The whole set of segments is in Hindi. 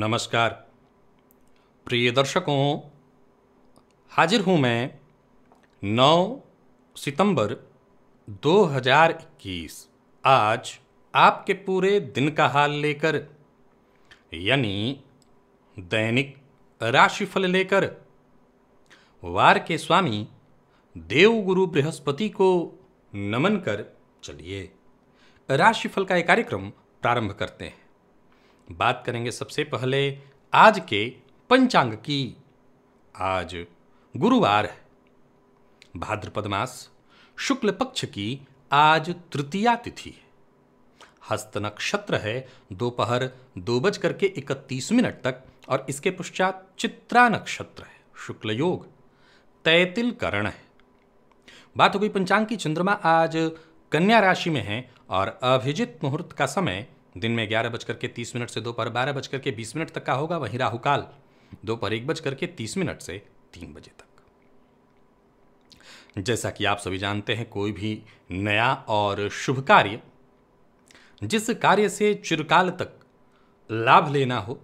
नमस्कार प्रिय दर्शकों हाजिर हूं मैं 9 सितंबर 2021 आज आपके पूरे दिन का हाल लेकर यानी दैनिक राशिफल लेकर वार के स्वामी देवगुरु बृहस्पति को नमन कर चलिए राशिफल का एक कार्यक्रम प्रारंभ करते हैं बात करेंगे सबसे पहले आज के पंचांग की आज गुरुवार है भाद्रपद मास शुक्ल पक्ष की आज तृतीया तिथि है हस्त नक्षत्र है दोपहर दो बज करके इकतीस मिनट तक और इसके पश्चात चित्रा नक्षत्र है शुक्ल योग तैतिल करण है बात हो गई पंचांग की चंद्रमा आज कन्या राशि में है और अभिजित मुहूर्त का समय दिन में ग्यारह बजकर के तीस मिनट से दोपहर बारह बजकर के बीस मिनट तक का होगा वहीं राहुकाल दोपहर एक बजकर के तीस मिनट से तीन बजे तक जैसा कि आप सभी जानते हैं कोई भी नया और शुभ कार्य जिस कार्य से चिरकाल तक लाभ लेना हो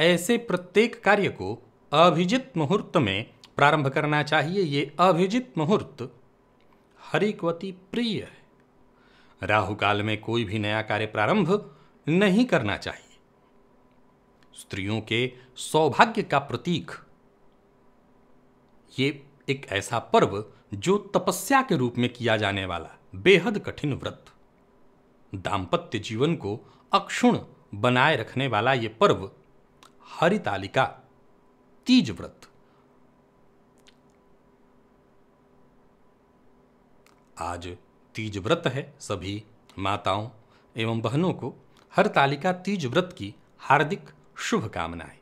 ऐसे प्रत्येक कार्य को अभिजित मुहूर्त में प्रारंभ करना चाहिए ये अभिजित मुहूर्त हरिकवती प्रिय है राहु काल में कोई भी नया कार्य प्रारंभ नहीं करना चाहिए स्त्रियों के सौभाग्य का प्रतीक ये एक ऐसा पर्व जो तपस्या के रूप में किया जाने वाला बेहद कठिन व्रत दाम्पत्य जीवन को अक्षुण बनाए रखने वाला यह पर्व हरितालिका तीज व्रत आज तीज व्रत है सभी माताओं एवं बहनों को हर तालिका तीज व्रत की हार्दिक शुभकामनाएं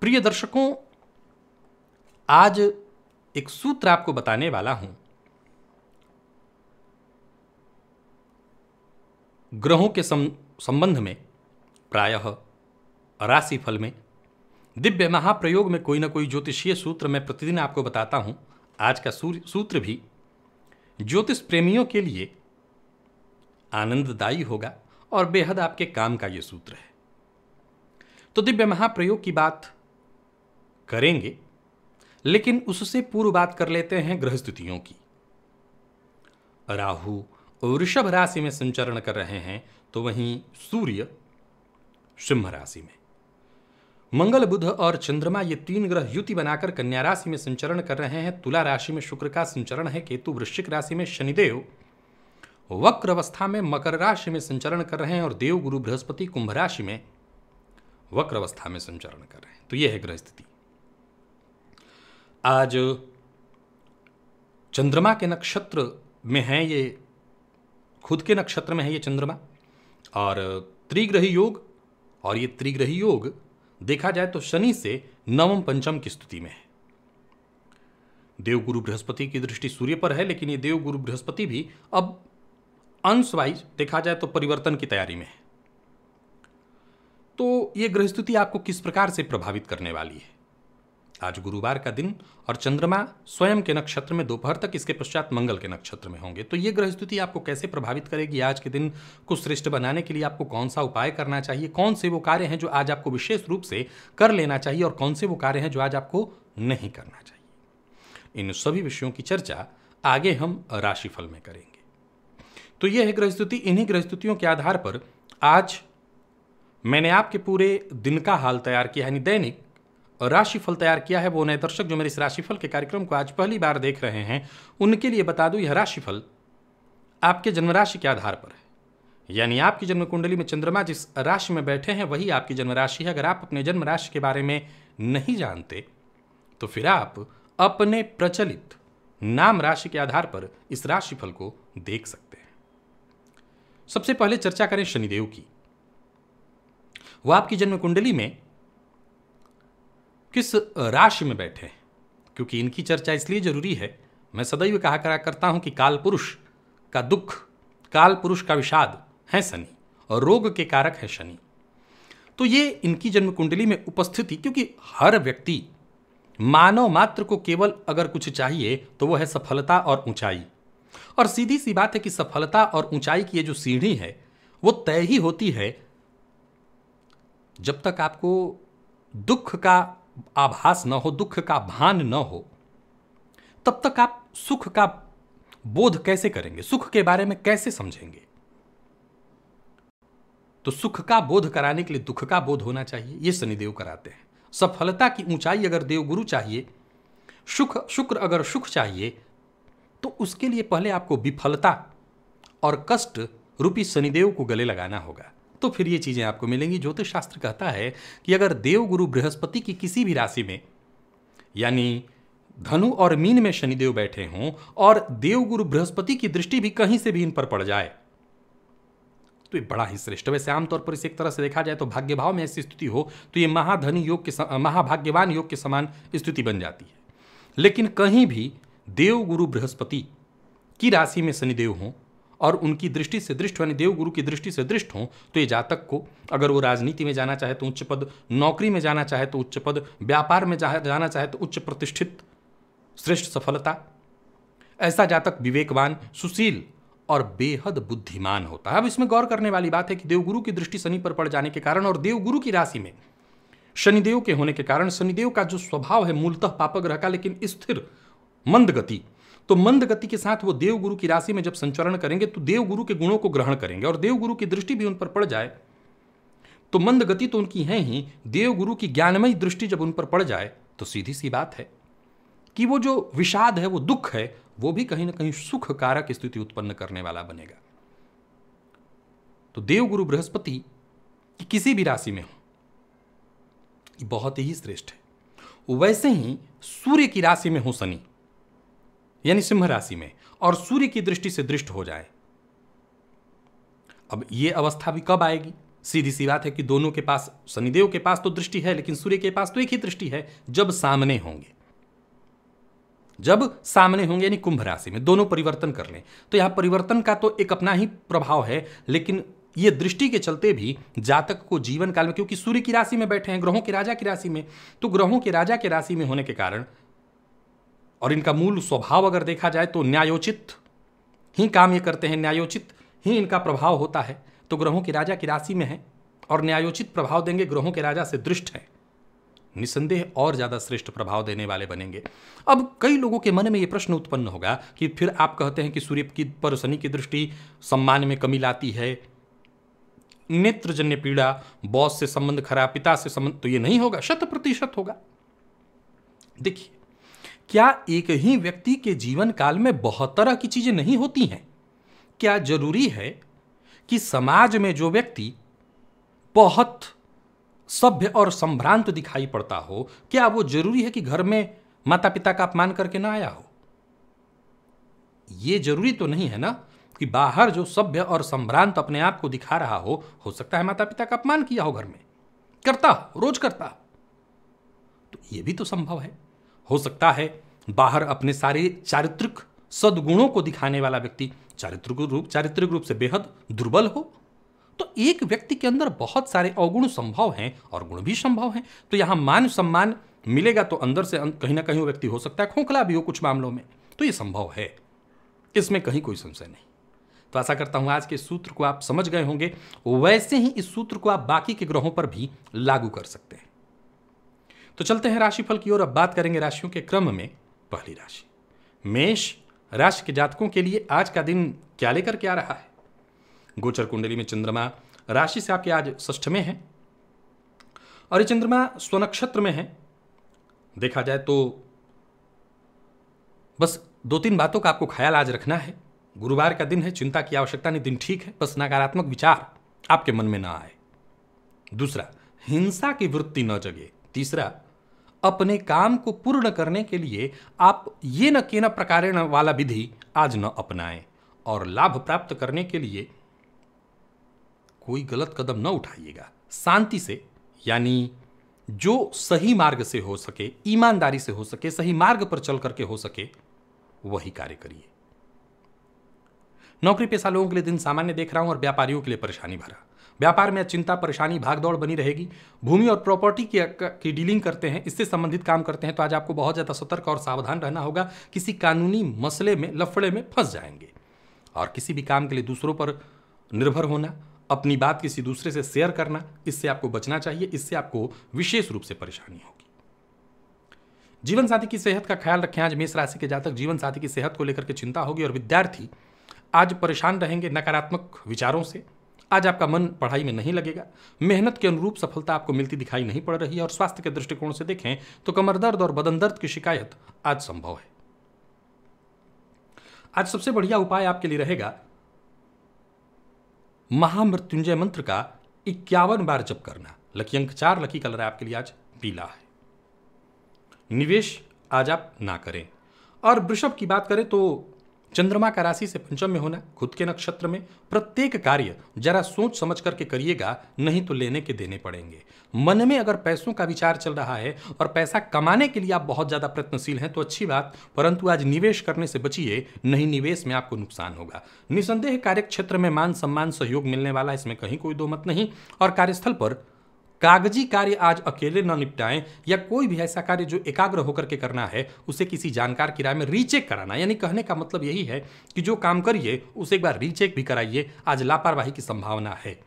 प्रिय दर्शकों आज एक सूत्र आपको बताने वाला हूं ग्रहों के सम, संबंध में प्रायः राशिफल में दिव्य महाप्रयोग में कोई ना कोई ज्योतिषीय सूत्र मैं प्रतिदिन आपको बताता हूं आज का सूत्र भी ज्योतिष प्रेमियों के लिए आनंददायी होगा और बेहद आपके काम का यह सूत्र है तो दिव्य महाप्रयोग की बात करेंगे लेकिन उससे पूर्व बात कर लेते हैं ग्रह स्थितियों की राहु वृषभ राशि में संचरण कर रहे हैं तो वहीं सूर्य सिंह राशि में मंगल बुध और चंद्रमा ये तीन ग्रह युति बनाकर कन्या राशि में संचरण कर रहे हैं तुला राशि में शुक्र का संचरण है केतु वृश्चिक राशि में शनिदेव वक्र अवस्था में मकर राशि में संचरण कर रहे हैं और देव गुरु बृहस्पति कुंभ राशि में वक्र अवस्था में संचरण कर रहे हैं तो यह है ग्रह स्थिति आज चंद्रमा के नक्षत्र में है ये खुद के नक्षत्र में है ये चंद्रमा और त्रिग्रही योग और ये त्रिग्रही योग देखा जाए तो शनि से नवम पंचम की स्थिति में है देवगुरु बृहस्पति की दृष्टि सूर्य पर है लेकिन ये देवगुरु बृहस्पति भी अब अंश वाइज देखा जाए तो परिवर्तन की तैयारी में है तो ये ग्रह स्थिति आपको किस प्रकार से प्रभावित करने वाली है आज गुरुवार का दिन और चंद्रमा स्वयं के नक्षत्र में दोपहर तक इसके पश्चात मंगल के नक्षत्र में होंगे तो ये ग्रह स्थिति आपको कैसे प्रभावित करेगी आज के दिन को श्रेष्ठ बनाने के लिए आपको कौन सा उपाय करना चाहिए कौन से वो कार्य हैं जो आज आपको विशेष रूप से कर लेना चाहिए और कौन से वो कार्य हैं जो आज आपको नहीं करना चाहिए इन सभी विषयों की चर्चा आगे हम राशिफल में करेंगे तो ये है ग्रहस्तुति इन्हीं ग्रहस्तुतियों के आधार पर आज मैंने आपके पूरे दिन का हाल तैयार किया है यानी दैनिक राशिफल तैयार किया है वो नए दर्शक जो मेरे इस राशिफल के कार्यक्रम को आज पहली बार देख रहे हैं उनके लिए बता दूं यह राशिफल आपके जन्म राशि के आधार पर है यानी आपकी जन्म कुंडली में चंद्रमा जिस राशि में बैठे हैं वही आपकी जन्म राशि है अगर आप अपने जन्म राशि के बारे में नहीं जानते तो फिर आप अपने प्रचलित नाम राशि के आधार पर इस राशिफल को देख सकते सबसे पहले चर्चा करें शनिदेव की वह आपकी जन्म कुंडली में किस राशि में बैठे हैं क्योंकि इनकी चर्चा इसलिए जरूरी है मैं सदैव कहा करा करता हूं कि काल पुरुष का दुख काल पुरुष का विषाद है शनि और रोग के कारक है शनि तो ये इनकी जन्म कुंडली में उपस्थिति क्योंकि हर व्यक्ति मानव मात्र को केवल अगर कुछ चाहिए तो वह है सफलता और ऊंचाई और सीधी सी बात है कि सफलता और ऊंचाई की ये जो सीढ़ी है वो तय ही होती है जब तक आपको दुख का आभास न हो दुख का भान न हो तब तक आप सुख का बोध कैसे करेंगे सुख के बारे में कैसे समझेंगे तो सुख का बोध कराने के लिए दुख का बोध होना चाहिए ये शनिदेव कराते हैं सफलता की ऊंचाई अगर देवगुरु चाहिए सुख शुक्र अगर सुख चाहिए तो उसके लिए पहले आपको विफलता और कष्ट रूपी शनिदेव को गले लगाना होगा तो फिर ये चीज़ें आपको मिलेंगी ज्योतिष शास्त्र कहता है कि अगर देव गुरु बृहस्पति की किसी भी राशि में यानी धनु और मीन में शनिदेव बैठे हों और देवगुरु बृहस्पति की दृष्टि भी कहीं से भी इन पर पड़ जाए तो ये बड़ा ही श्रेष्ठ वैसे आमतौर पर इसे एक तरह से देखा जाए तो भाग्य भाव में ऐसी स्थिति हो तो ये महाधनी योग के महाभाग्यवान योग के समान स्थिति बन जाती है लेकिन कहीं भी देव गुरु बृहस्पति की राशि में शनिदेव हों और उनकी दृष्टि से दृष्ट यानी देवगुरु की दृष्टि से दृष्ट हों तो ये जातक को अगर वो राजनीति में जाना चाहे तो उच्च पद नौकरी में जाना चाहे तो उच्च पद व्यापार में जाना चाहे तो उच्च प्रतिष्ठित श्रेष्ठ सफलता ऐसा जातक विवेकवान सुशील और बेहद बुद्धिमान होता है अब इसमें गौर करने वाली बात है कि देवगुरु की दृष्टि शनि पर पड़ जाने के कारण और देवगुरु की राशि में शनिदेव के होने के कारण शनिदेव का जो स्वभाव है मूलतः पापग्रह का लेकिन स्थिर मंद गति तो मंद गति के साथ वो देवगुरु की राशि में जब संचरण करेंगे तो देवगुरु के गुणों को ग्रहण करेंगे और देवगुरु की दृष्टि भी उन पर पड़ जाए तो मंद गति तो उनकी है ही देवगुरु की ज्ञानमयी दृष्टि जब उन पर पड़ जाए तो सीधी सी बात है कि वो जो विषाद है वो दुख है वो भी कहीं ना कहीं सुख कारक स्थिति उत्पन्न करने वाला बनेगा तो देवगुरु बृहस्पति की किसी भी राशि में हो बहुत ही श्रेष्ठ है वैसे ही सूर्य की राशि में हो शनि यानी सिंह राशि में और सूर्य की दृष्टि से दृष्ट हो जाए अब ये अवस्था भी कब आएगी सीधी सी बात है कि दोनों के पास शनिदेव के पास तो दृष्टि है लेकिन सूर्य के पास तो एक ही दृष्टि है जब सामने होंगे जब सामने होंगे यानी कुंभ राशि में दोनों परिवर्तन कर लें तो यहां परिवर्तन का तो एक अपना ही प्रभाव है लेकिन ये दृष्टि के चलते भी जातक को जीवन काल में क्योंकि सूर्य की राशि में बैठे हैं ग्रहों के राजा की राशि में तो ग्रहों के राजा के राशि में होने के कारण और इनका मूल स्वभाव अगर देखा जाए तो न्यायोचित ही काम ये करते हैं न्यायोचित ही इनका प्रभाव होता है तो ग्रहों की राजा की राशि में है और न्यायोचित प्रभाव देंगे ग्रहों के राजा से दृष्ट हैं निसंदेह और ज़्यादा श्रेष्ठ प्रभाव देने वाले बनेंगे अब कई लोगों के मन में यह प्रश्न उत्पन्न होगा कि फिर आप कहते हैं कि सूर्य की पर शनि की दृष्टि सम्मान में कमी लाती है नेत्रजन्य पीड़ा बॉस से संबंध खराब पिता से संबंध तो ये नहीं होगा शत प्रतिशत होगा देखिए क्या एक ही व्यक्ति के जीवन काल में बहुत तरह की चीजें नहीं होती हैं क्या जरूरी है कि समाज में जो व्यक्ति बहुत सभ्य और संभ्रांत दिखाई पड़ता हो क्या वो जरूरी है कि घर में माता पिता का अपमान करके ना आया हो ये जरूरी तो नहीं है ना कि बाहर जो सभ्य और संभ्रांत अपने आप को दिखा रहा हो हो सकता है माता पिता का अपमान किया हो घर में करता हो रोज करता हो तो ये भी तो संभव है हो सकता है बाहर अपने सारे चारित्रिक सद्गुणों को दिखाने वाला व्यक्ति चारित्रिक रूप चारित्रिक रूप से बेहद दुर्बल हो तो एक व्यक्ति के अंदर बहुत सारे अवगुण संभव हैं और गुण भी संभव हैं तो यहाँ मान सम्मान मिलेगा तो अंदर से कहीं ना कहीं वो व्यक्ति हो सकता है खोखला भी हो कुछ मामलों में तो ये संभव है इसमें कहीं कोई संशय नहीं तो आशा करता हूँ आज के सूत्र को आप समझ गए होंगे वैसे ही इस सूत्र को आप बाकी के ग्रहों पर भी लागू कर सकते हैं तो चलते हैं राशिफल की ओर अब बात करेंगे राशियों के क्रम में पहली राशि मेष राशि के जातकों के लिए आज का दिन क्या लेकर के आ रहा है गोचर कुंडली में चंद्रमा राशि से आपके आज ष्ठ में है और ये चंद्रमा स्वनक्षत्र में है देखा जाए तो बस दो तीन बातों का आपको ख्याल आज रखना है गुरुवार का दिन है चिंता की आवश्यकता नहीं दिन ठीक है बस नकारात्मक विचार आपके मन में ना आए दूसरा हिंसा की वृत्ति न जगे तीसरा अपने काम को पूर्ण करने के लिए आप ये न के न प्रकार वाला विधि आज न अपनाएं और लाभ प्राप्त करने के लिए कोई गलत कदम न उठाइएगा शांति से यानी जो सही मार्ग से हो सके ईमानदारी से हो सके सही मार्ग पर चल करके हो सके वही कार्य करिए नौकरी पेशा लोगों के लिए दिन सामान्य देख रहा हूँ और व्यापारियों के लिए परेशानी भरा व्यापार में चिंता परेशानी भागदौड़ बनी रहेगी भूमि और प्रॉपर्टी की, की डीलिंग करते हैं इससे संबंधित काम करते हैं तो आज आपको बहुत ज़्यादा सतर्क और सावधान रहना होगा किसी कानूनी मसले में लफड़े में फंस जाएंगे और किसी भी काम के लिए दूसरों पर निर्भर होना अपनी बात किसी दूसरे से शेयर करना इससे आपको बचना चाहिए इससे आपको विशेष रूप से परेशानी होगी जीवन साथी की सेहत का ख्याल रखें आज मेष राशि के जातक जीवन साथी की सेहत को लेकर के चिंता होगी और विद्यार्थी आज परेशान रहेंगे नकारात्मक विचारों से आज आपका मन पढ़ाई में नहीं लगेगा मेहनत के अनुरूप सफलता आपको मिलती दिखाई नहीं पड़ रही है और स्वास्थ्य के दृष्टिकोण से देखें तो कमर दर्द और बदन दर्द की शिकायत आज संभव है आज सबसे बढ़िया उपाय आपके लिए रहेगा महामृत्युंजय मंत्र का इक्यावन बार जप करना लकी अंक चार लकी कलर आपके लिए आज पीला है निवेश आज आप ना करें और वृषभ की बात करें तो चंद्रमा का राशि से पंचम में होना खुद के नक्षत्र में प्रत्येक कार्य जरा सोच समझ करके करिएगा नहीं तो लेने के देने पड़ेंगे मन में अगर पैसों का विचार चल रहा है और पैसा कमाने के लिए आप बहुत ज़्यादा प्रयत्नशील हैं तो अच्छी बात परंतु आज निवेश करने से बचिए नहीं निवेश में आपको नुकसान होगा निसंदेह कार्य क्षेत्र में मान सम्मान सहयोग मिलने वाला इसमें कहीं कोई दो मत नहीं और कार्यस्थल पर कागजी कार्य आज अकेले न निपटाएं या कोई भी ऐसा कार्य जो एकाग्र होकर के करना है उसे किसी जानकार की राय में रीचेक कराना यानी कहने का मतलब यही है कि जो काम करिए उसे एक बार रीचेक भी कराइए आज लापरवाही की संभावना है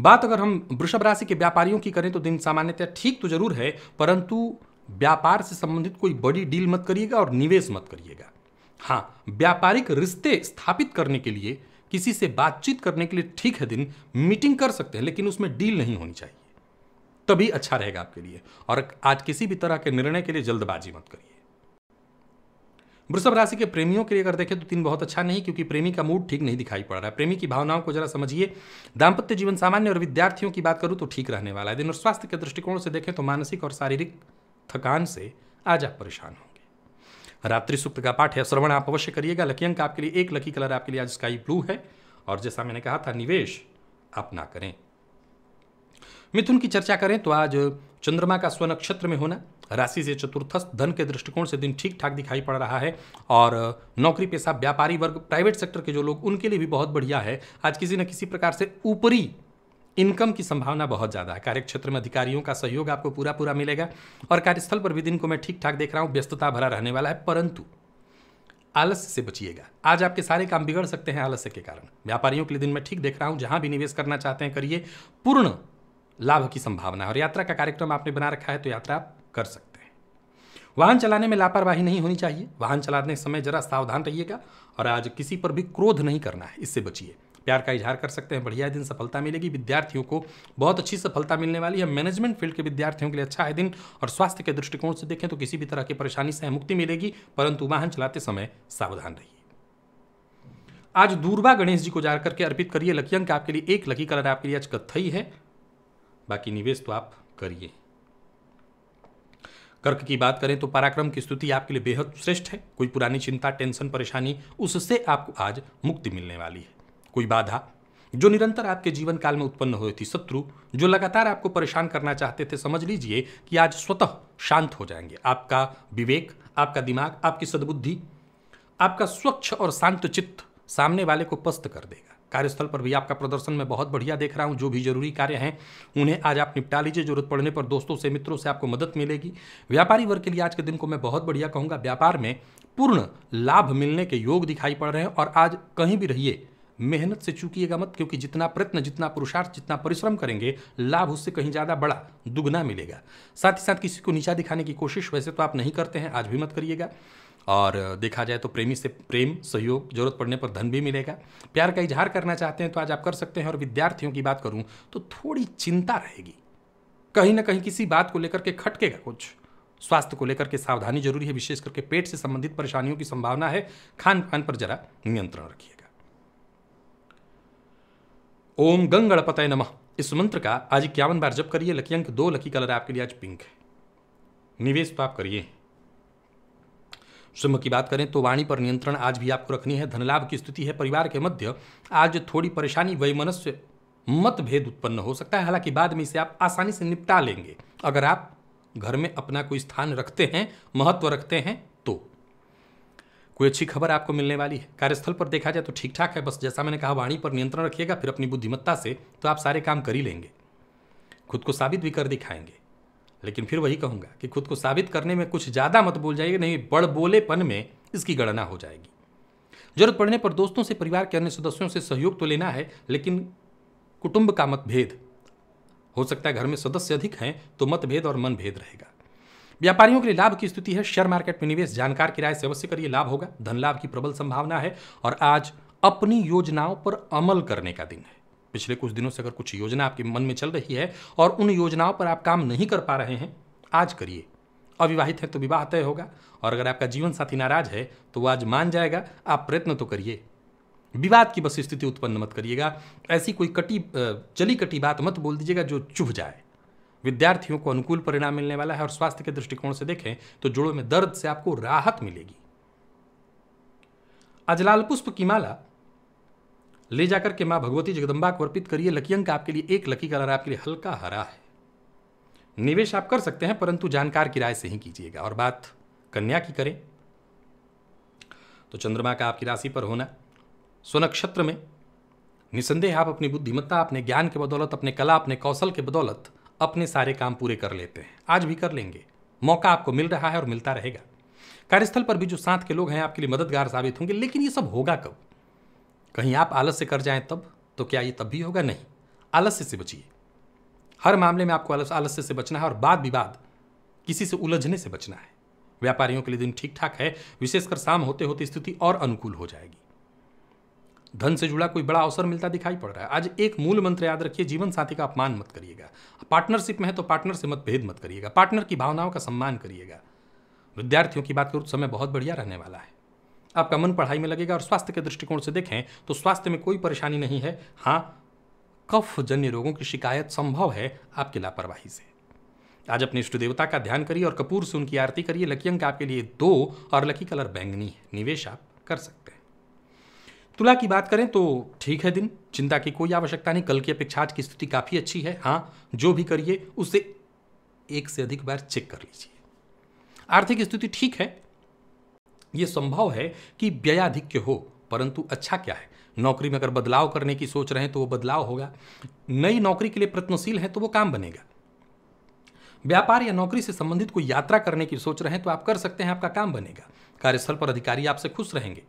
बात अगर हम वृषभ राशि के व्यापारियों की करें तो दिन सामान्यतः ठीक तो जरूर है परंतु व्यापार से संबंधित कोई बड़ी डील मत करिएगा और निवेश मत करिएगा हाँ व्यापारिक रिश्ते स्थापित करने के लिए किसी से बातचीत करने के लिए ठीक है दिन मीटिंग कर सकते हैं लेकिन उसमें डील नहीं होनी चाहिए तभी अच्छा रहेगा आपके लिए और आज किसी भी तरह के निर्णय के लिए जल्दबाजी मत करिए वृषभ राशि के प्रेमियों के लिए अगर देखें तो दिन बहुत अच्छा नहीं क्योंकि प्रेमी का मूड ठीक नहीं दिखाई पड़ रहा है प्रेमी की भावनाओं को जरा समझिए दाम्पत्य जीवन सामान्य और विद्यार्थियों की बात करूं तो ठीक रहने वाला है दिन और स्वास्थ्य के दृष्टिकोण से देखें तो मानसिक और शारीरिक थकान से आज आप परेशान होंगे रात्रि सूक्त का पाठ है श्रवण आप अवश्य करिएगा लकी अंक आपके लिए एक लकी कलर आपके लिए आज स्काई ब्लू है और जैसा मैंने कहा था निवेश आप ना करें मिथुन की चर्चा करें तो आज चंद्रमा का स्व नक्षत्र में होना राशि से चतुर्थस्थ धन के दृष्टिकोण से दिन ठीक ठाक दिखाई पड़ रहा है और नौकरी पेशा व्यापारी वर्ग प्राइवेट सेक्टर के जो लोग उनके लिए भी बहुत बढ़िया है आज किसी न किसी प्रकार से ऊपरी इनकम की संभावना बहुत ज़्यादा है कार्यक्षेत्र में अधिकारियों का सहयोग आपको पूरा पूरा मिलेगा और कार्यस्थल पर भी दिन को मैं ठीक ठाक देख रहा हूँ व्यस्तता भरा रहने वाला है परंतु आलस से बचिएगा आज आपके सारे काम बिगड़ सकते हैं आलस्य के कारण व्यापारियों के लिए दिन मैं ठीक देख रहा हूँ जहाँ भी निवेश करना चाहते हैं करिए पूर्ण लाभ की संभावना है और यात्रा का कार्यक्रम आपने बना रखा है तो यात्रा आप कर सकते हैं वाहन चलाने में लापरवाही नहीं होनी चाहिए वाहन चलाने समय जरा सावधान रहिएगा और आज किसी पर भी क्रोध नहीं करना है इससे बचिए प्यार का इजहार कर सकते हैं बढ़िया दिन सफलता मिलेगी विद्यार्थियों को बहुत अच्छी सफलता मिलने वाली है मैनेजमेंट फील्ड के विद्यार्थियों के लिए अच्छा है दिन और स्वास्थ्य के दृष्टिकोण से देखें तो किसी भी तरह की परेशानी से मुक्ति मिलेगी परंतु वाहन चलाते समय सावधान रहिए आज दूरबा गणेश जी को जा करके अर्पित करिए लकी अंक आपके लिए एक लकी कलर आपके लिए आज कत्थई है बाकी निवेश तो आप करिए कर्क की बात करें तो पराक्रम की स्तुति आपके लिए बेहद श्रेष्ठ है कोई पुरानी चिंता टेंशन परेशानी उससे आपको आज मुक्ति मिलने वाली है कोई बाधा जो निरंतर आपके जीवन काल में उत्पन्न हुई थी शत्रु जो लगातार आपको परेशान करना चाहते थे समझ लीजिए कि आज स्वतः शांत हो जाएंगे आपका विवेक आपका दिमाग आपकी सद्बुद्धि आपका स्वच्छ और शांत चित्त सामने वाले को पस्त कर देगा कार्यस्थल पर भी आपका प्रदर्शन मैं बहुत बढ़िया देख रहा हूँ जो भी जरूरी कार्य हैं उन्हें आज आप निपटा लीजिए जरूरत पड़ने पर दोस्तों से मित्रों से आपको मदद मिलेगी व्यापारी वर्ग के लिए आज के दिन को मैं बहुत बढ़िया कहूँगा व्यापार में पूर्ण लाभ मिलने के योग दिखाई पड़ रहे हैं और आज कहीं भी रहिए मेहनत से चूकिएगा मत क्योंकि जितना प्रयत्न जितना पुरुषार्थ जितना परिश्रम करेंगे लाभ उससे कहीं ज़्यादा बड़ा दुगना मिलेगा साथ ही साथ किसी को नीचा दिखाने की कोशिश वैसे तो आप नहीं करते हैं आज भी मत करिएगा और देखा जाए तो प्रेमी से प्रेम सहयोग जरूरत पड़ने पर धन भी मिलेगा प्यार का इजहार करना चाहते हैं तो आज आप कर सकते हैं और विद्यार्थियों की बात करूं तो थोड़ी चिंता रहेगी कहीं ना कहीं किसी बात को लेकर के खटकेगा कुछ स्वास्थ्य को लेकर के सावधानी जरूरी है विशेष करके पेट से संबंधित परेशानियों की संभावना है खान पान पर जरा नियंत्रण रखिए ओम गंग गणपतय नमः इस मंत्र का आज इक्यावन बार जप करिए लकी अंक दो लकी कलर आपके लिए आज पिंक है निवेश तो आप करिए शुभ की बात करें तो वाणी पर नियंत्रण आज भी आपको रखनी है धनलाभ की स्थिति है परिवार के मध्य आज थोड़ी परेशानी वैमनस्य मतभेद उत्पन्न हो सकता है हालांकि बाद में इसे आप आसानी से निपटा लेंगे अगर आप घर में अपना कोई स्थान रखते हैं महत्व रखते हैं कोई अच्छी खबर आपको मिलने वाली है कार्यस्थल पर देखा जाए तो ठीक ठाक है बस जैसा मैंने कहा वाणी पर नियंत्रण रखिएगा फिर अपनी बुद्धिमत्ता से तो आप सारे काम कर ही लेंगे खुद को साबित भी कर दिखाएंगे लेकिन फिर वही कहूँगा कि खुद को साबित करने में कुछ ज़्यादा मत बोल जाइए नहीं बड़ बोलेपन में इसकी गणना हो जाएगी जरूरत पड़ने पर दोस्तों से परिवार के अन्य सदस्यों से सहयोग तो लेना है लेकिन कुटुंब का मतभेद हो सकता है घर में सदस्य अधिक हैं तो मतभेद और मनभेद रहेगा व्यापारियों के लिए लाभ की स्थिति है शेयर मार्केट में निवेश जानकार किराए से अवश्य करिए लाभ होगा धन लाभ की प्रबल संभावना है और आज अपनी योजनाओं पर अमल करने का दिन है पिछले कुछ दिनों से अगर कुछ योजना आपके मन में चल रही है और उन योजनाओं पर आप काम नहीं कर पा रहे हैं आज करिए अविवाहित हैं तो विवाह तय होगा और अगर आपका जीवन साथी नाराज है तो वो आज मान जाएगा आप प्रयत्न तो करिए विवाद की बस स्थिति उत्पन्न मत करिएगा ऐसी कोई कटी चली कटी बात मत बोल दीजिएगा जो चुभ जाए विद्यार्थियों को अनुकूल परिणाम मिलने वाला है और स्वास्थ्य के दृष्टिकोण से देखें तो जोड़ों में दर्द से आपको राहत मिलेगी अजलाल पुष्प की माला ले जाकर के मां भगवती जगदम्बा को अर्पित करिए लकी अंक आपके लिए एक लकी कलर आपके लिए हल्का हरा है निवेश आप कर सकते हैं परंतु जानकार की राय से ही कीजिएगा और बात कन्या की करें तो चंद्रमा का आपकी राशि पर होना स्वनक्षत्र में निसंदेह आप अपनी बुद्धिमत्ता अपने ज्ञान के बदौलत अपने कला अपने कौशल के बदौलत अपने सारे काम पूरे कर लेते हैं आज भी कर लेंगे मौका आपको मिल रहा है और मिलता रहेगा कार्यस्थल पर भी जो साथ के लोग हैं आपके लिए मददगार साबित होंगे लेकिन ये सब होगा कब कहीं आप आलस्य कर जाएं तब तो क्या ये तब भी होगा नहीं आलस्य से बचिए हर मामले में आपको आलस्य से बचना है और बाद विवाद किसी से उलझने से बचना है व्यापारियों के लिए दिन ठीक ठाक है विशेषकर शाम होते होते स्थिति और अनुकूल हो जाएगी धन से जुड़ा कोई बड़ा अवसर मिलता दिखाई पड़ रहा है आज एक मूल मंत्र याद रखिए जीवन साथी का अपमान मत करिएगा पार्टनरशिप में है तो पार्टनर से मतभेद मत करिएगा पार्टनर की भावनाओं का सम्मान करिएगा विद्यार्थियों की बात करूँ तो समय बहुत बढ़िया रहने वाला है आपका मन पढ़ाई में लगेगा और स्वास्थ्य के दृष्टिकोण से देखें तो स्वास्थ्य में कोई परेशानी नहीं है हाँ कफ जन्य रोगों की शिकायत संभव है आपकी लापरवाही से आज अपने इष्ट देवता का ध्यान करिए और कपूर से उनकी आरती करिए लकी अंक आपके लिए दो और लकी कलर बैंगनी है निवेश आप कर सकते हैं तुला की बात करें तो ठीक है दिन चिंता की कोई आवश्यकता नहीं कल की अपेक्षा आज की स्थिति काफ़ी अच्छी है हाँ जो भी करिए उसे एक से अधिक बार चेक कर लीजिए आर्थिक स्थिति ठीक है ये संभव है कि व्ययाधिक्य हो परंतु अच्छा क्या है नौकरी में अगर बदलाव करने की सोच रहे हैं तो वो बदलाव होगा नई नौकरी के लिए प्रयत्नशील है तो वो काम बनेगा व्यापार या नौकरी से संबंधित कोई यात्रा करने की सोच रहे हैं तो आप कर सकते हैं आपका काम बनेगा कार्यस्थल पर अधिकारी आपसे खुश रहेंगे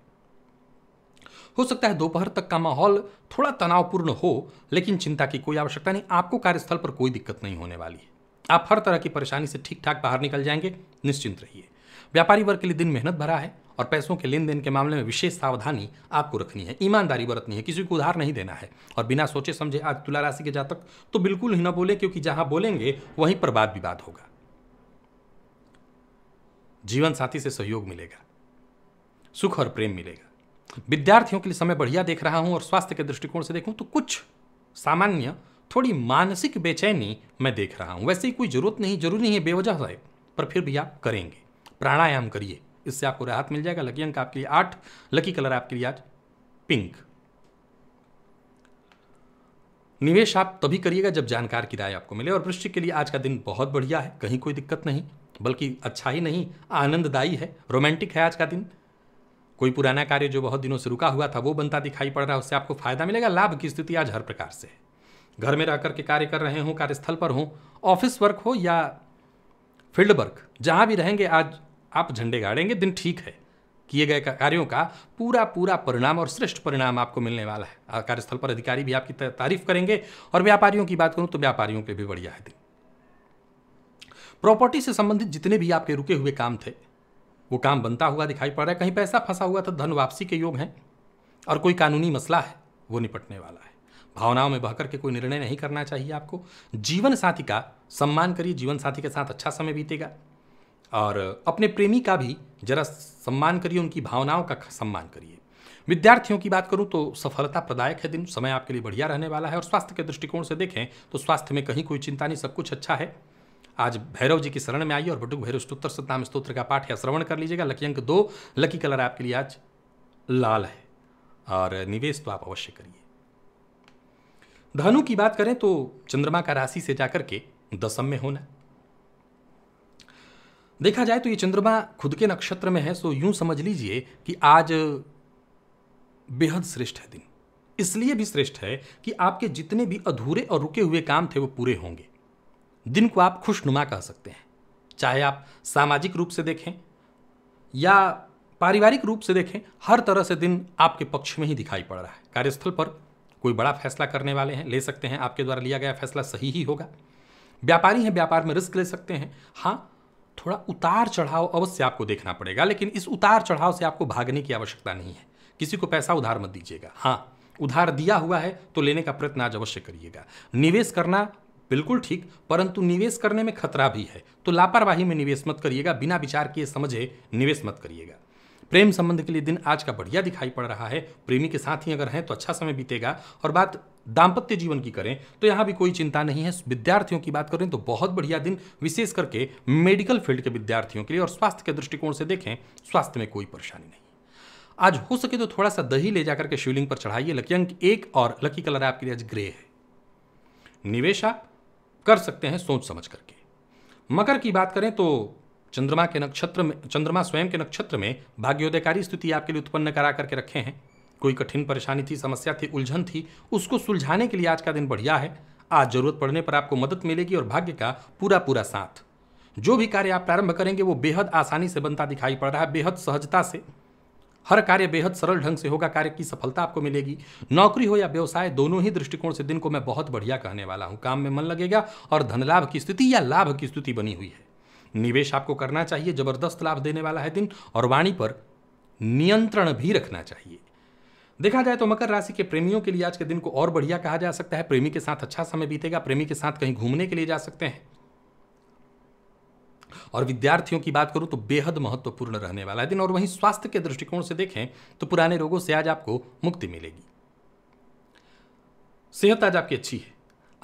हो सकता है दोपहर तक का माहौल थोड़ा तनावपूर्ण हो लेकिन चिंता की कोई आवश्यकता नहीं आपको कार्यस्थल पर कोई दिक्कत नहीं होने वाली है आप हर तरह की परेशानी से ठीक ठाक बाहर निकल जाएंगे निश्चिंत रहिए व्यापारी वर्ग के लिए दिन मेहनत भरा है और पैसों के लेन देन के मामले में विशेष सावधानी आपको रखनी है ईमानदारी बरतनी है किसी को उधार नहीं देना है और बिना सोचे समझे आज तुला राशि के जातक तो बिल्कुल ही ना बोले क्योंकि जहां बोलेंगे वहीं पर वाद विवाद होगा जीवन साथी से सहयोग मिलेगा सुख और प्रेम मिलेगा विद्यार्थियों के लिए समय बढ़िया देख रहा हूँ और स्वास्थ्य के दृष्टिकोण से देखूँ तो कुछ सामान्य थोड़ी मानसिक बेचैनी मैं देख रहा हूँ वैसे ही कोई जरूरत नहीं जरूरी है बेवजह है पर फिर भी आप करेंगे प्राणायाम करिए इससे आपको राहत मिल जाएगा लकी अंक आपके लिए आठ लकी कलर आपके लिए आज पिंक निवेश आप तभी करिएगा जब जानकार की राय आपको मिले और वृश्चिक के लिए आज का दिन बहुत बढ़िया है कहीं कोई दिक्कत नहीं बल्कि अच्छा ही नहीं आनंददायी है रोमांटिक है आज का दिन कोई पुराना कार्य जो बहुत दिनों से रुका हुआ था वो बनता दिखाई पड़ रहा है उससे आपको फायदा मिलेगा लाभ की स्थिति आज हर प्रकार से है घर में रह करके कार्य कर रहे हों कार्यस्थल पर हों ऑफिस वर्क हो या फील्ड वर्क जहाँ भी रहेंगे आज आप झंडे गाड़ेंगे दिन ठीक है किए गए कार्यों का पूरा पूरा परिणाम और श्रेष्ठ परिणाम आपको मिलने वाला है कार्यस्थल पर अधिकारी भी आपकी तारीफ करेंगे और व्यापारियों की बात करूं तो व्यापारियों के भी बढ़िया है दिन प्रॉपर्टी से संबंधित जितने भी आपके रुके हुए काम थे वो काम बनता हुआ दिखाई पड़ रहा है कहीं पैसा फंसा हुआ था तो धन वापसी के योग हैं और कोई कानूनी मसला है वो निपटने वाला है भावनाओं में बहकर के कोई निर्णय नहीं करना चाहिए आपको जीवन साथी का सम्मान करिए जीवन साथी के साथ अच्छा समय बीतेगा और अपने प्रेमी का भी जरा सम्मान करिए उनकी भावनाओं का सम्मान करिए विद्यार्थियों की बात करूं तो सफलता प्रदायक है दिन समय आपके लिए बढ़िया रहने वाला है और स्वास्थ्य के दृष्टिकोण से देखें तो स्वास्थ्य में कहीं कोई चिंता नहीं सब कुछ अच्छा है आज भैरव जी की शरण में आइए और बटुक भैरव स्तोत्र सतनाम स्तोत्र का पाठ या श्रवण कर लीजिएगा लकी अंक दो लकी कलर आपके लिए आज लाल है और निवेश तो आप अवश्य करिए धनु की बात करें तो चंद्रमा का राशि से जाकर के दसम में होना देखा जाए तो ये चंद्रमा खुद के नक्षत्र में है सो यूं समझ लीजिए कि आज बेहद श्रेष्ठ है दिन इसलिए भी श्रेष्ठ है कि आपके जितने भी अधूरे और रुके हुए काम थे वो पूरे होंगे दिन को आप खुशनुमा कह सकते हैं चाहे आप सामाजिक रूप से देखें या पारिवारिक रूप से देखें हर तरह से दिन आपके पक्ष में ही दिखाई पड़ रहा है कार्यस्थल पर कोई बड़ा फैसला करने वाले हैं ले सकते हैं आपके द्वारा लिया गया फैसला सही ही होगा व्यापारी हैं व्यापार में रिस्क ले सकते हैं हाँ थोड़ा उतार चढ़ाव अवश्य आपको देखना पड़ेगा लेकिन इस उतार चढ़ाव से आपको भागने की आवश्यकता नहीं है किसी को पैसा उधार मत दीजिएगा हाँ उधार दिया हुआ है तो लेने का प्रयत्न आज अवश्य करिएगा निवेश करना बिल्कुल ठीक परंतु निवेश करने में खतरा भी है तो लापरवाही में निवेश मत करिएगा बिना विचार किए समझे निवेश मत करिएगा प्रेम संबंध के लिए दिन आज का बढ़िया दिखाई पड़ रहा है प्रेमी के साथ ही अगर हैं तो अच्छा समय बीतेगा और बात दाम्पत्य जीवन की करें तो यहाँ भी कोई चिंता नहीं है विद्यार्थियों की बात करें तो बहुत बढ़िया दिन विशेष करके मेडिकल फील्ड के विद्यार्थियों के लिए और स्वास्थ्य के दृष्टिकोण से देखें स्वास्थ्य में कोई परेशानी नहीं आज हो सके तो थोड़ा सा दही ले जाकर के शिवलिंग पर चढ़ाइए लकी अंक एक और लकी कलर आपके लिए आज ग्रे है निवेश आप कर सकते हैं सोच समझ करके मकर की बात करें तो चंद्रमा के नक्षत्र में चंद्रमा स्वयं के नक्षत्र में भाग्योदयकारी स्थिति आपके लिए उत्पन्न करा करके रखे हैं कोई कठिन परेशानी थी समस्या थी उलझन थी उसको सुलझाने के लिए आज का दिन बढ़िया है आज जरूरत पड़ने पर आपको मदद मिलेगी और भाग्य का पूरा पूरा साथ जो भी कार्य आप प्रारंभ करेंगे वो बेहद आसानी से बनता दिखाई पड़ रहा है बेहद सहजता से हर कार्य बेहद सरल ढंग से होगा कार्य की सफलता आपको मिलेगी नौकरी हो या व्यवसाय दोनों ही दृष्टिकोण से दिन को मैं बहुत बढ़िया कहने वाला हूँ काम में मन लगेगा और धनलाभ की स्थिति या लाभ की स्थिति बनी हुई है निवेश आपको करना चाहिए जबरदस्त लाभ देने वाला है दिन और वाणी पर नियंत्रण भी रखना चाहिए देखा जाए तो मकर राशि के प्रेमियों के लिए आज के दिन को और बढ़िया कहा जा सकता है प्रेमी के साथ अच्छा समय बीतेगा प्रेमी के साथ कहीं घूमने के लिए जा सकते हैं और विद्यार्थियों की बात करूँ तो बेहद महत्वपूर्ण रहने वाला दिन और वहीं स्वास्थ्य के दृष्टिकोण से देखें तो पुराने रोगों से आज आपको मुक्ति मिलेगी सेहत आज आपकी अच्छी है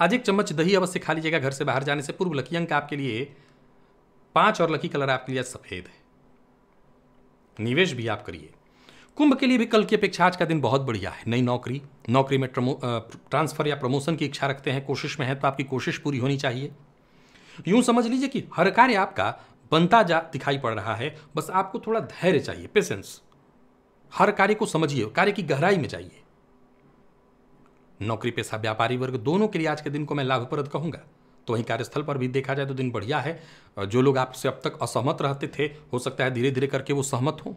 आज एक चम्मच दही अवश्य खा लीजिएगा घर से बाहर जाने से पूर्व लकी अंक आपके लिए पांच और लकी कलर आपके लिए सफेद है निवेश भी आप करिए कुंभ के लिए भी कल की अपेक्षा आज का दिन बहुत बढ़िया है नई नौकरी नौकरी में ट्रांसफर या प्रमोशन की इच्छा रखते हैं कोशिश में है तो आपकी कोशिश पूरी होनी चाहिए यूं समझ लीजिए कि हर कार्य आपका बनता जा दिखाई पड़ रहा है बस आपको थोड़ा धैर्य चाहिए पेशेंस हर कार्य को समझिए कार्य की गहराई में जाइए नौकरी पेशा व्यापारी वर्ग दोनों के लिए आज के दिन को मैं लाभप्रद कहूंगा तो वहीं कार्यस्थल पर भी देखा जाए तो दिन बढ़िया है जो लोग आपसे अब तक असहमत रहते थे हो सकता है धीरे धीरे करके वो सहमत हों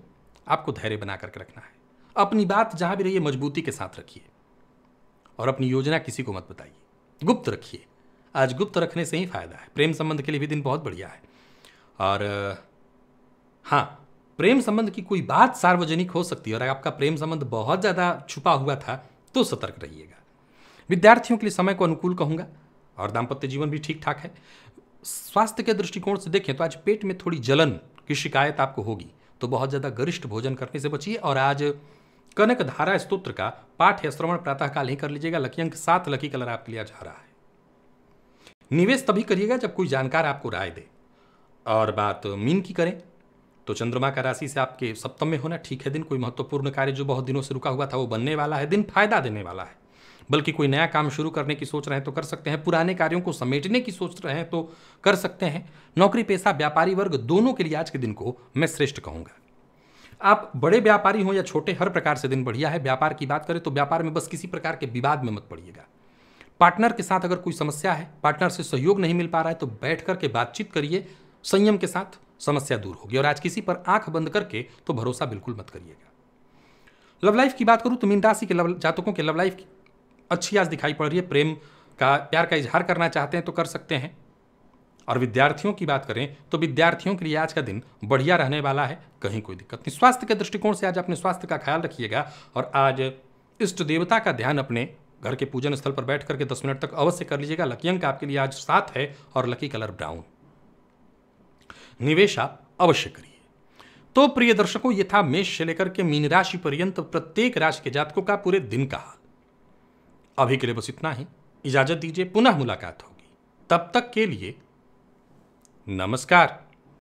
आपको धैर्य बना करके रखना है अपनी बात जहां भी रहिए मजबूती के साथ रखिए और अपनी योजना किसी को मत बताइए गुप्त रखिए आज गुप्त रखने से ही फ़ायदा है प्रेम संबंध के लिए भी दिन बहुत बढ़िया है और हाँ प्रेम संबंध की कोई बात सार्वजनिक हो सकती है और आपका प्रेम संबंध बहुत ज़्यादा छुपा हुआ था तो सतर्क रहिएगा विद्यार्थियों के लिए समय को अनुकूल कहूँगा और दाम्पत्य जीवन भी ठीक ठाक है स्वास्थ्य के दृष्टिकोण से देखें तो आज पेट में थोड़ी जलन की शिकायत आपको होगी तो बहुत ज़्यादा गरिष्ठ भोजन करने से बचिए और आज कनक धारा स्तोत्र का पाठ या श्रवण प्रातःकाल ही कर लीजिएगा लकी अंक सात लकी कलर आपके लिए आज हरा है निवेश तभी करिएगा जब कोई जानकार आपको राय दे और बात मीन की करें तो चंद्रमा का राशि से आपके सप्तम में होना ठीक है दिन कोई महत्वपूर्ण कार्य जो बहुत दिनों से रुका हुआ था वो बनने वाला है दिन फायदा देने वाला है बल्कि कोई नया काम शुरू करने की सोच रहे हैं तो कर सकते हैं पुराने कार्यों को समेटने की सोच रहे हैं तो कर सकते हैं नौकरी पेशा व्यापारी वर्ग दोनों के लिए आज के दिन को मैं श्रेष्ठ कहूँगा आप बड़े व्यापारी हों या छोटे हर प्रकार से दिन बढ़िया है व्यापार की बात करें तो व्यापार में बस किसी प्रकार के विवाद में मत पड़िएगा पार्टनर के साथ अगर कोई समस्या है पार्टनर से सहयोग नहीं मिल पा रहा है तो बैठ करके बातचीत करिए संयम के साथ समस्या दूर होगी और आज किसी पर आंख बंद करके तो भरोसा बिल्कुल मत करिएगा लव लाइफ की बात करूँ तो मीन राशि के लव जातकों के लव लाइफ की अच्छी आज दिखाई पड़ रही है प्रेम का प्यार का इजहार करना चाहते हैं तो कर सकते हैं और विद्यार्थियों की बात करें तो विद्यार्थियों के लिए आज का दिन बढ़िया रहने वाला है कहीं कोई दिक्कत नहीं स्वास्थ्य के दृष्टिकोण से आज अपने स्वास्थ्य का ख्याल रखिएगा और आज इष्ट देवता का ध्यान अपने घर के पूजन स्थल पर बैठ करके दस मिनट तक अवश्य कर लीजिएगा लकी अंक आपके लिए आज सात है और लकी कलर ब्राउन निवेश आप अवश्य करिए तो प्रिय दर्शकों ये था मेष से लेकर के मीन राशि पर्यंत प्रत्येक राशि के जातकों का पूरे दिन का हाल अभी के लिए बस इतना ही इजाजत दीजिए पुनः मुलाकात होगी तब तक के लिए नमस्कार